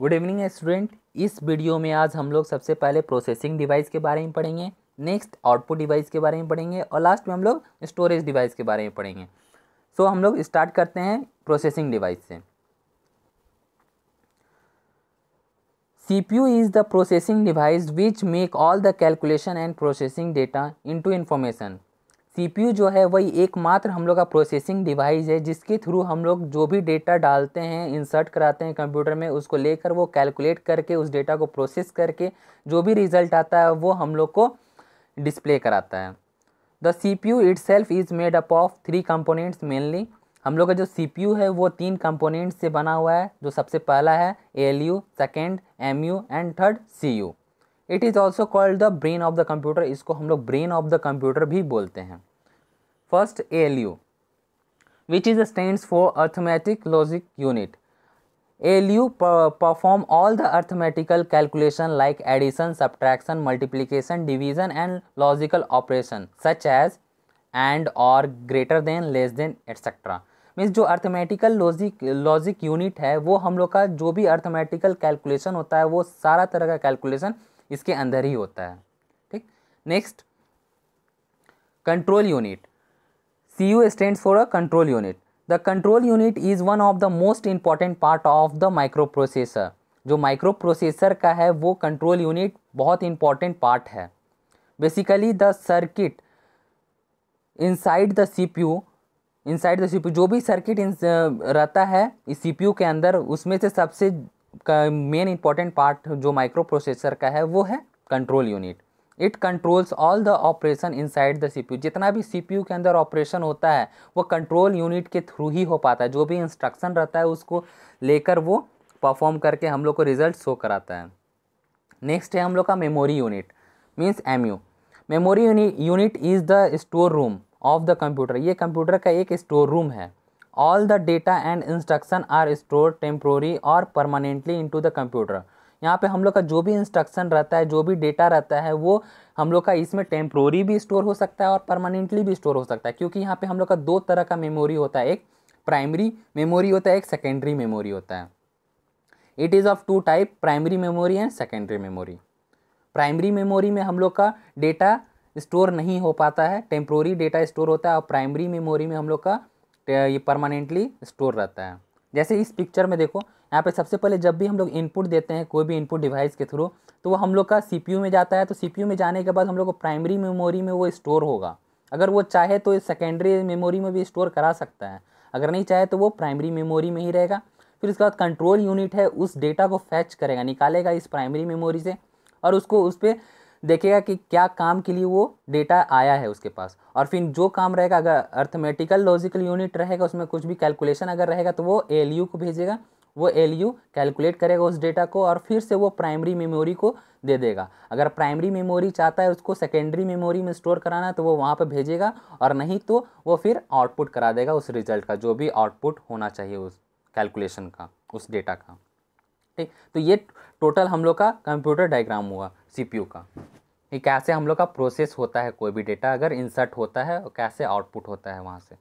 Good evening student इस video में आज हम लोग सबसे पहले प्रोसेसिंग डिवाइस के बारे में पढ़ेंगे नेक्स्ट आउटपुट डिवाइस के बारे में पढ़ेंगे और लास्ट में हम लोग स्टोरेज डिवाइस के बारे में पढ़ेंगे सो so, हम लोग स्टार्ट करते हैं प्रोसेसिंग डिवाइस से is the processing device which make all the the and processing data into information CPU जो है वही एकमात्र हम लोग का प्रोसेसिंग डिवाइस है जिसके थ्रू हम लोग जो भी डेटा डालते हैं इंसर्ट कराते हैं कंप्यूटर में उसको लेकर वो कैलकुलेट करके उस डेटा को प्रोसेस करके जो भी रिज़ल्ट आता है वो हम लोग को डिस्प्ले कराता है the C P U itself is made up of three components mainly हम लोग का जो सी पी यू है वो तीन कंपोनेंट्स से बना हुआ है जो सबसे पहला है L U second M U and third C U it is also called the brain of the computer इसको हम लोग ब्रेन ऑफ द कंप्यूटर भी बोलते हैं First ALU which is stands for arithmetic logic unit. ALU per perform all the arithmetical calculation like addition, subtraction, multiplication, division and logical operation such as and or greater than less than etc. Means जो arithmetical logic logic unit है वो हम लोग का जो भी arithmetical calculation होता है वो सारा तरह का कैलकुलेशन इसके अंदर ही होता है ठीक next control unit C U stand for a control unit the control unit is one of the most most part of the microprocessor जो माइक्रो प्रोसेसर का है वो कंट्रोल यूनिट बहुत इंपॉर्टेंट पार्ट है basically the circuit inside the CPU inside the C P U जो भी circuit uh, रहता है इस यू के अंदर उसमें से सबसे मेन इंपॉर्टेंट पार्ट जो माइक्रो प्रोसेसर का है वो है control unit it controls all the operation inside the U जितना भी यू के अंदर ऑपरेशन होता है वो कंट्रोल यूनिट के थ्रू ही हो पाता है जो भी इंस्ट्रक्शन रहता है उसको लेकर वो परफॉर्म करके हम लोग को रिजल्ट शो कराता है नेक्स्ट है हम लोग का memory unit means M U memory unit is the store room of the computer ये कंप्यूटर का एक स्टोर रूम है all the data and instruction are store temporary और permanently into the computer यहाँ पे हम लोग का जो भी इंस्ट्रक्शन रहता है जो भी डेटा रहता है वो हम लोग का इसमें टेम्प्रोरी भी स्टोर हो सकता है और परमानेंटली भी स्टोर हो सकता है क्योंकि यहाँ पे हम लोग का दो तरह का मेमोरी होता है एक प्राइमरी मेमोरी होता है एक सेकेंडरी मेमोरी होता है it is of two type primary memory and secondary memory primary memory में हम लोग का डेटा स्टोर नहीं हो पाता है टेम्प्रोरी डेटा स्टोर होता है और प्राइमरी मेमोरी में हम लोग का ये परमानेंटली स्टोर रहता है जैसे इस पिक्चर में देखो यहाँ पे सबसे पहले जब भी हम लोग इनपुट देते हैं कोई भी इनपुट डिवाइस के थ्रू तो वो हम लोग का सी में जाता है तो सी में जाने के बाद हम लोग को प्राइमरी मेमोरी में वो स्टोर होगा अगर वो चाहे तो सेकेंडरी मेमोरी में भी स्टोर करा सकता है अगर नहीं चाहे तो वो प्राइमरी मेमोरी में ही रहेगा फिर उसके बाद कंट्रोल यूनिट है उस डेटा को फैच करेगा निकालेगा इस प्राइमरी मेमोरी से और उसको उस पर देखेगा कि क्या काम के लिए वो डेटा आया है उसके पास और फिर जो काम रहेगा अगर अर्थमेटिकल लॉजिकल यूनिट रहेगा उसमें कुछ भी कैलकुलेशन अगर रहेगा तो वो एल को भेजेगा वो एल कैलकुलेट करेगा उस डेटा को और फिर से वो प्राइमरी मेमोरी को दे देगा अगर प्राइमरी मेमोरी चाहता है उसको सेकेंडरी मेमोरी में स्टोर कराना है तो वो वहाँ पर भेजेगा और नहीं तो वो फिर आउटपुट करा देगा उस रिजल्ट का जो भी आउटपुट होना चाहिए उस कैलकुलेशन का उस डेटा का ठीक तो ये टोटल हम लोग का कंप्यूटर डायग्राम हुआ सीपीयू का ये कैसे हम लोग का प्रोसेस होता है कोई भी डेटा अगर इंसर्ट होता है और कैसे आउटपुट होता है वहाँ से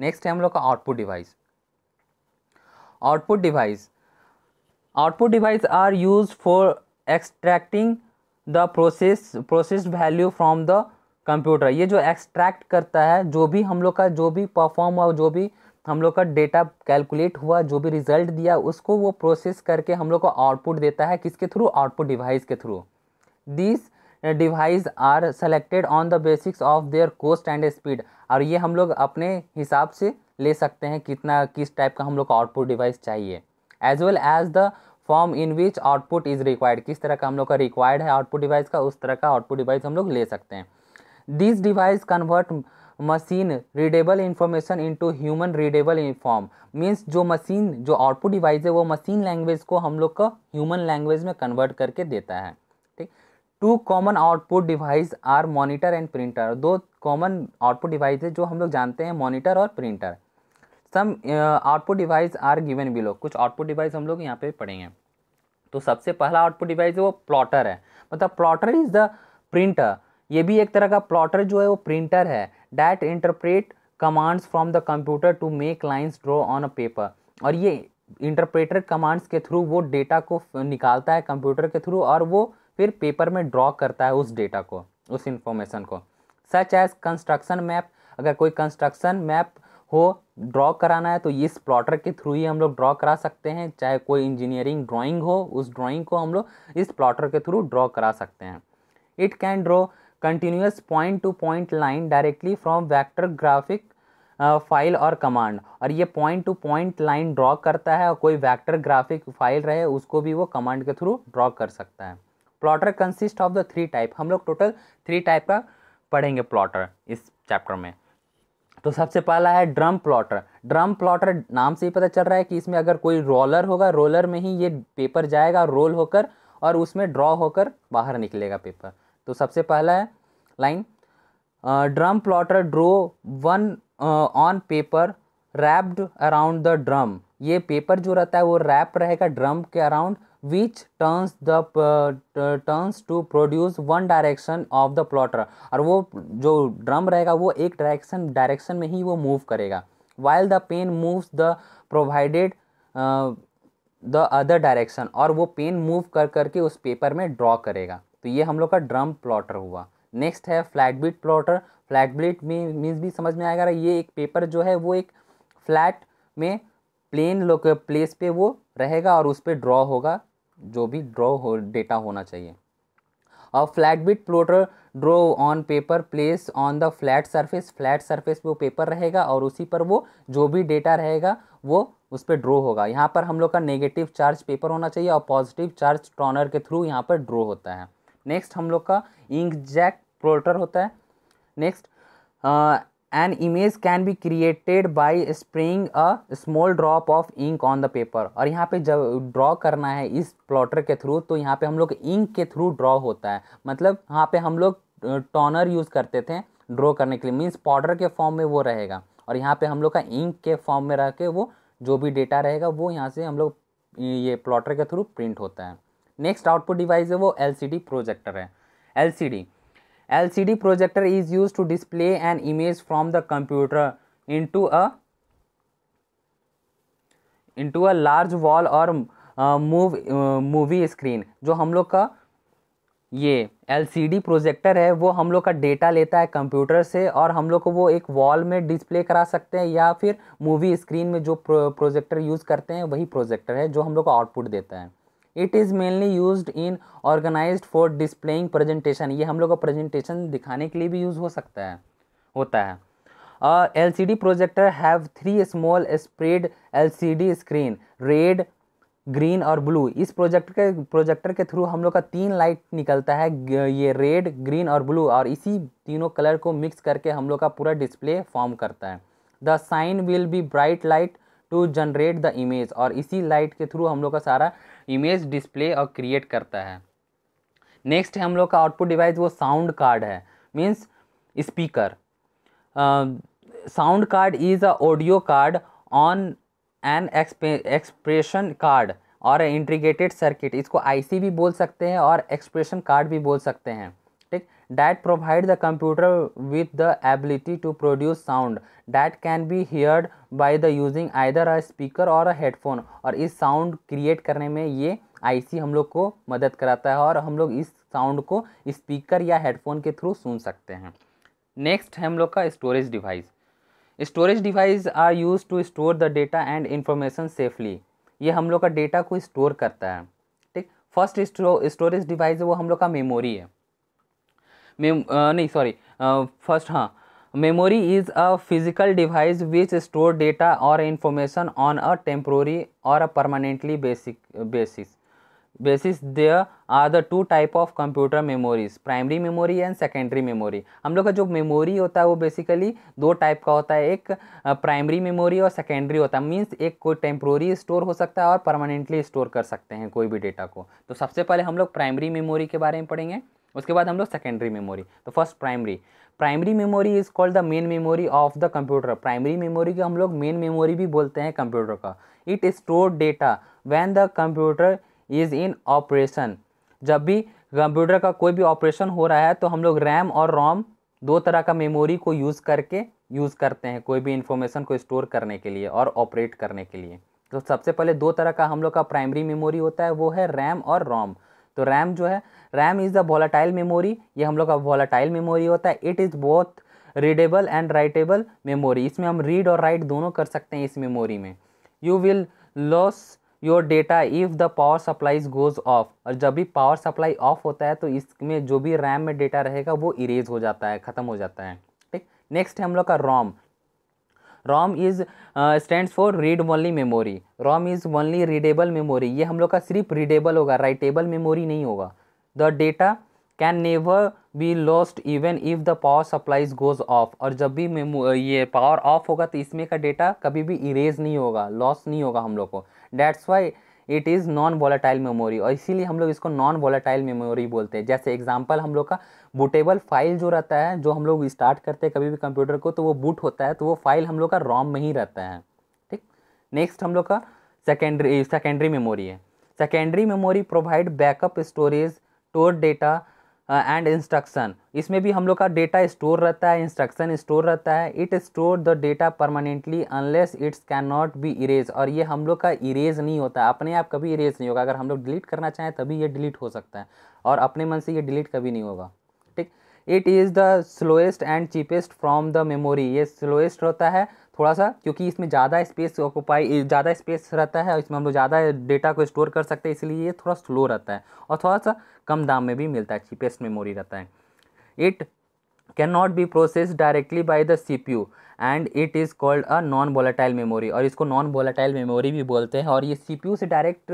नेक्स्ट है हम लोग का output device output device output device are use for extracting the process process value from the computer ये जो एक्सट्रैक्ट करता है जो भी हम लोग का जो भी परफॉर्म और जो भी हम लोग का डेटा कैलकुलेट हुआ जो भी रिज़ल्ट दिया उसको वो प्रोसेस करके हम लोग को आउटपुट देता है किसके थ्रू आउटपुट डिवाइस के through this device are selected on the basics of their cost and speed और ये हम लोग अपने हिसाब से ले सकते हैं कितना किस टाइप का हम लोग को आउटपुट डिवाइस चाहिए as well as the form in which output is required किस तरह का हम लोग का रिक्वायर्ड है आउटपुट डिवाइस का उस तरह का आउटपुट डिवाइस हम लोग ले सकते हैं this device convert machine readable information into human readable form means जो मशीन जो आउटपुट डिवाइस है वो मशीन लैंग्वेज को हम लोग का ह्यूमन लैंग्वेज में कन्वर्ट करके देता है ठीक two common output device are monitor and printer दो कॉमन आउटपुट डिवाइस है जो हम लोग जानते हैं मॉनिटर और printer some output device are given below कुछ आउटपुट डिवाइस हम लोग यहाँ पे पढ़ेंगे तो सबसे पहला आउटपुट डिवाइस है वो प्लॉटर है मतलब प्लॉटर इज़ द प्रिंटर ये भी एक तरह का प्लॉटर जो है वो प्रिंटर है that interpret commands from the computer to make lines draw on a paper और ये इंटरप्रेटर कमांड्स के थ्रू वो डेटा को निकालता है कंप्यूटर के थ्रू और वो फिर पेपर में ड्रॉ करता है उस डेटा को उस इंफॉर्मेशन को सच एज कंस्ट्रक्शन मैप अगर कोई कंस्ट्रक्शन मैप हो ड्रॉ कराना है तो इस प्लॉटर के थ्रू ही हम लोग ड्रॉ करा सकते हैं चाहे कोई इंजीनियरिंग ड्राइंग हो उस ड्राइंग को हम लोग इस प्लॉटर के थ्रू ड्रॉ करा सकते हैं it can draw continuous point to point line directly from vector graphic file और कमांड और ये point to point line draw करता है और कोई वैक्टर ग्राफिक फाइल रहे उसको भी वो कमांड के थ्रू ड्रॉ कर सकता है plotter consist of the three type हम लोग टोटल थ्री टाइप का पढ़ेंगे प्लॉटर इस चैप्टर में तो सबसे पहला है ड्रम प्लॉटर ड्रम प्लॉटर नाम से ही पता चल रहा है कि इसमें अगर कोई रोलर होगा रोलर में ही ये पेपर जाएगा रोल होकर और उसमें ड्रॉ होकर बाहर निकलेगा पेपर तो सबसे पहला है line drum plotter draw one on paper wrapped around the drum ये पेपर जो रहता है वो रैप रहेगा ड्रम के around which turns the turns to produce one direction of the plotter और वो जो ड्रम रहेगा वो एक डायरेक्शन डायरेक्शन में ही वो मूव करेगा while the pen moves the provided the other direction और वो पेन मूव कर करके उस पेपर में ड्रॉ करेगा तो ये हम लोग का ड्रम प्लॉटर हुआ नेक्स्ट है flatbed plotter flatbed में मीन्स भी समझ में आएगा ये एक पेपर जो है वो एक फ्लैट में प्लेन लोक प्लेस पे वो रहेगा और उस पर ड्रॉ होगा जो भी ड्रॉ हो डेटा होना चाहिए और flatbed plotter draw on paper place on the flat surface flat surface पे वो पेपर रहेगा और उसी पर वो जो भी डेटा रहेगा वो उस पर ड्रॉ होगा यहाँ पर हम लोग का नेगेटिव चार्ज पेपर होना चाहिए और पॉजिटिव चार्ज टॉनर के थ्रू यहाँ पर ड्रॉ होता है नेक्स्ट हम लोग का इंक जैक प्लोटर होता है next an image can be created by spring a small drop of ink on the paper और यहाँ पे जब ड्रॉ करना है इस प्लॉटर के थ्रू तो यहाँ पे हम लोग इंक के थ्रू ड्रॉ होता है मतलब यहाँ पे हम लोग टॉनर uh, यूज़ करते थे ड्रॉ करने के लिए मीन्स पाउडर के फॉर्म में वो रहेगा और यहाँ पे हम लोग का इंक के फॉर्म में रह के वो जो भी डेटा रहेगा वो यहाँ से हम लोग ये प्लॉटर के थ्रू प्रिंट होता है नेक्स्ट आउटपुट डिवाइस है वो एलसीडी प्रोजेक्टर है LCD LCD projector is use to display an image from the computer into a into a large wall और मूव मूवी स्क्रीन जो हम लोग का ये एलसीडी प्रोजेक्टर है वो हम लोग का डेटा लेता है कंप्यूटर से और हम लोग को वो एक वॉल में डिस्प्ले करा सकते हैं या फिर मूवी स्क्रीन में जो प्रोजेक्टर यूज़ करते हैं वही प्रोजेक्टर है जो हम लोग को आउटपुट देता है it is mainly use in organize for displaying presentation ये हम लोग का प्रेजेंटेशन दिखाने के लिए भी यूज़ हो सकता है होता है L C D projector have three small spread L C D screen red green और ब्लू इस प्रोजेक्टर के प्रोजेक्टर के थ्रू हम लोग का तीन लाइट निकलता है ये रेड ग्रीन और ब्लू और इसी तीनों कलर को मिक्स करके हम लोग का पूरा डिस्प्ले फॉर्म करता है the sign will be bright light to generate the image और इसी लाइट के थ्रू हम लोग का सारा इमेज डिस्प्ले और क्रिएट करता है नेक्स्ट है हम लोग का आउटपुट डिवाइस वो साउंड कार्ड है means speaker sound card is a audio card on an expression card और इंटीग्रेटेड सर्किट इसको आईसी भी बोल सकते हैं और एक्सप्रेशन कार्ड भी बोल सकते हैं that provide the computer with the ability to produce sound that can be heard by the using either a speaker or a headphone और इस sound create करने में ये सी हम लोग को मदद कराता है और हम लोग इस साउंड को स्पीकर या हेडफोन के थ्रू सुन सकते हैं नेक्स्ट हम लोग का storage device storage device are use to store the data and information safely ये हम लोग का डेटा को स्टोर करता है ठीक फर्स्ट स्टोरेज डिवाइस है वो हम लोग का मेमोरी है मेम नहीं सॉरी फर्स्ट हाँ memory is a physical device which store data और इन्फॉर्मेशन ऑन अ टेम्प्रोरी और a permanently basic basis basis there are the two type of computer memories primary memory and secondary memory हम लोग का जो memory होता है वो basically दो टाइप का होता है एक प्राइमरी मेमोरी और सेकेंडरी होता है मीन्स एक कोई टेम्प्रोरी स्टोर हो सकता है और परमानेंटली स्टोर कर सकते हैं कोई भी डेटा को तो सबसे पहले हम लोग प्राइमरी मेमोरी के बारे में पढ़ेंगे उसके बाद हम लोग सेकेंडरी मेमोरी तो first primary primary memory is called the main memory of the computer primary memory को हम लोग मेन मेमोरी भी बोलते हैं कंप्यूटर का it store data when the computer is in operation जब भी कंप्यूटर का कोई भी ऑपरेशन हो रहा है तो हम लोग रैम और रोम दो तरह का मेमोरी को यूज़ करके यूज़ करते हैं कोई भी इन्फॉर्मेशन को स्टोर करने के लिए और ऑपरेट करने के लिए तो सबसे पहले दो तरह का हम लोग का प्राइमरी मेमोरी होता है वो है रैम और रोम तो रैम जो है RAM is the volatile memory ये हम लोग का वॉलाटाइल मेमोरी होता है it is both readable and writable memory इसमें हम रीड और राइट दोनों कर सकते हैं इस मेमोरी में you will loss your data if the power supplies goes off और जब भी पावर सप्लाई ऑफ होता है तो इसमें जो भी रैम में डेटा रहेगा वो इरेज हो जाता है ख़त्म हो जाता है ठीक नेक्स्ट है हम लोग का ROM ROM is stand for read only memory ROM is only readable memory ये हम लोग का सिर्फ रीडेबल होगा राइटेबल मेमोरी नहीं होगा the data can never be lost even if the power supplies goes off और जब भी ये पावर ऑफ होगा तो इसमें का डेटा कभी भी इरेज नहीं होगा लॉस नहीं होगा हम लोग को that's why it is non volatile memory और इसीलिए हम लोग इसको नॉन वॉलेटाइल मेमोरी बोलते हैं जैसे एग्जाम्पल हम लोग का बुटेबल फाइल जो रहता है जो हम लोग स्टार्ट करते हैं कभी भी कंप्यूटर को तो वो बूट होता है तो वो फाइल हम लोग का रॉम में ही रहता है ठीक नेक्स्ट हम लोग का सेकेंडरी सेकेंडरी मेमोरी है secondary memory provide backup storage store data and instruction इसमें भी हम लोग का डेटा स्टोर रहता है इंस्ट्रक्शन स्टोर रहता है it store the data permanently unless it's can not be erase और ये हम लोग का इरेज नहीं होता अपने आप कभी इरेज नहीं होगा अगर हम लोग डिलीट करना चाहें तभी ये डिलीट हो सकता है और अपने मन से ये डिलीट कभी नहीं होगा ठीक it is the slowest and cheapest from the memory ये स्लोएस्ट होता है थोड़ा सा क्योंकि इसमें ज़्यादा स्पेस ऑक्यूपाई ज़्यादा स्पेस रहता है और इसमें हम लोग ज़्यादा डेटा को स्टोर कर सकते हैं इसलिए ये थोड़ा स्लो रहता है और थोड़ा सा कम दाम में भी मिलता है चीपेस्ट मेमोरी रहता है it can not be process directly by the C P U and it is called a non volatile memory और इसको नॉन वोलाटाइल मेमोरी भी बोलते हैं और ये सी पी यू से डायरेक्ट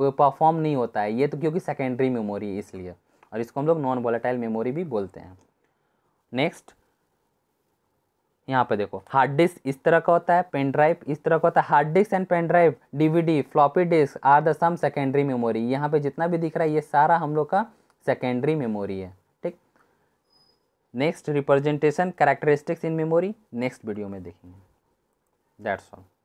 परफॉर्म नहीं होता है ये तो क्योंकि सेकेंडरी मेमोरी है इसलिए और इसको हम लोग नॉन वोलाटाइल मेमोरी भी बोलते हैं नेक्स्ट यहाँ पे देखो हार्ड डिस्क इस तरह का होता है पेन ड्राइव इस तरह का होता है hard disk and pen drive DVD floppy disk are the some secondary memory यहाँ पे जितना भी दिख रहा है ये सारा हम लोग का सेकेंडरी मेमोरी है ठीक next representation characteristics in memory next video में देखेंगे दैट्स ऑल